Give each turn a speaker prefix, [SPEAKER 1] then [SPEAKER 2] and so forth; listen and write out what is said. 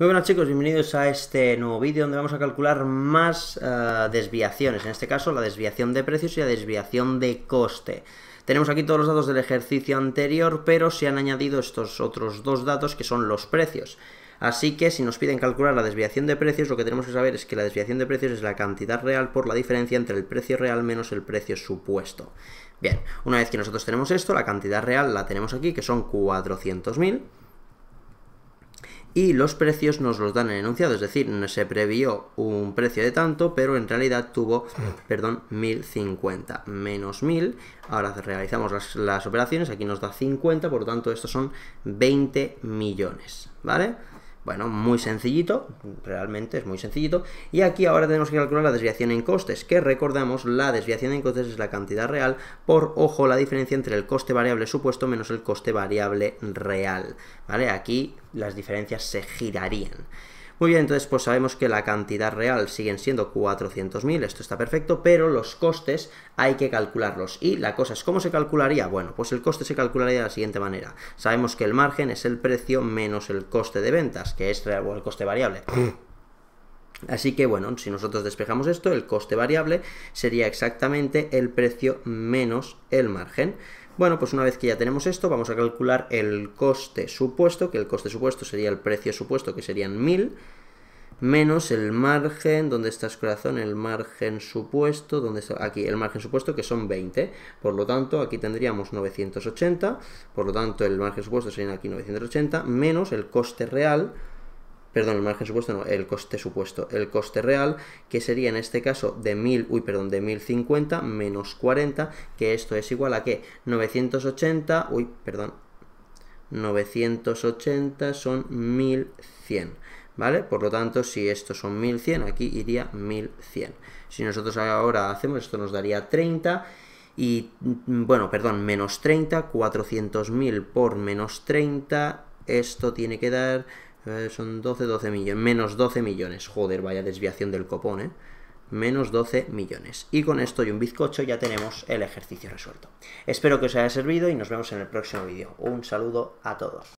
[SPEAKER 1] Muy buenas chicos, bienvenidos a este nuevo vídeo donde vamos a calcular más eh, desviaciones, en este caso la desviación de precios y la desviación de coste. Tenemos aquí todos los datos del ejercicio anterior, pero se han añadido estos otros dos datos que son los precios. Así que si nos piden calcular la desviación de precios, lo que tenemos que saber es que la desviación de precios es la cantidad real por la diferencia entre el precio real menos el precio supuesto. Bien, una vez que nosotros tenemos esto, la cantidad real la tenemos aquí, que son 400.000 y los precios nos los dan en enunciado, es decir, se previó un precio de tanto, pero en realidad tuvo, perdón, 1050 menos 1000. Ahora realizamos las, las operaciones, aquí nos da 50, por lo tanto estos son 20 millones, ¿vale? Bueno, muy sencillito, realmente es muy sencillito. Y aquí ahora tenemos que calcular la desviación en costes, que recordamos, la desviación en costes es la cantidad real por, ojo, la diferencia entre el coste variable supuesto menos el coste variable real. ¿Vale? Aquí las diferencias se girarían. Muy bien, entonces pues sabemos que la cantidad real siguen siendo 400.000, esto está perfecto, pero los costes hay que calcularlos. Y la cosa es, ¿cómo se calcularía? Bueno, pues el coste se calcularía de la siguiente manera. Sabemos que el margen es el precio menos el coste de ventas, que es el coste variable. Así que bueno, si nosotros despejamos esto, el coste variable sería exactamente el precio menos el margen. Bueno, pues una vez que ya tenemos esto, vamos a calcular el coste supuesto, que el coste supuesto sería el precio supuesto, que serían 1000, menos el margen, donde estás corazón? El margen supuesto, donde está? Aquí, el margen supuesto que son 20. Por lo tanto, aquí tendríamos 980, por lo tanto el margen supuesto sería aquí 980, menos el coste real, perdón, el margen supuesto no, el coste supuesto, el coste real, que sería en este caso de 1000, uy, perdón, de 1050 menos 40, que esto es igual a que 980, uy, perdón, 980 son 1100. ¿Vale? Por lo tanto, si estos son 1100, aquí iría 1100. Si nosotros ahora hacemos esto, nos daría 30 y, mm, bueno, perdón, menos 30, 400.000 por menos 30, esto tiene que dar eh, son 12, 12 millones. Menos 12 millones. Joder, vaya desviación del copón, ¿eh? Menos 12 millones. Y con esto y un bizcocho ya tenemos el ejercicio resuelto. Espero que os haya servido y nos vemos en el próximo vídeo. Un saludo a todos.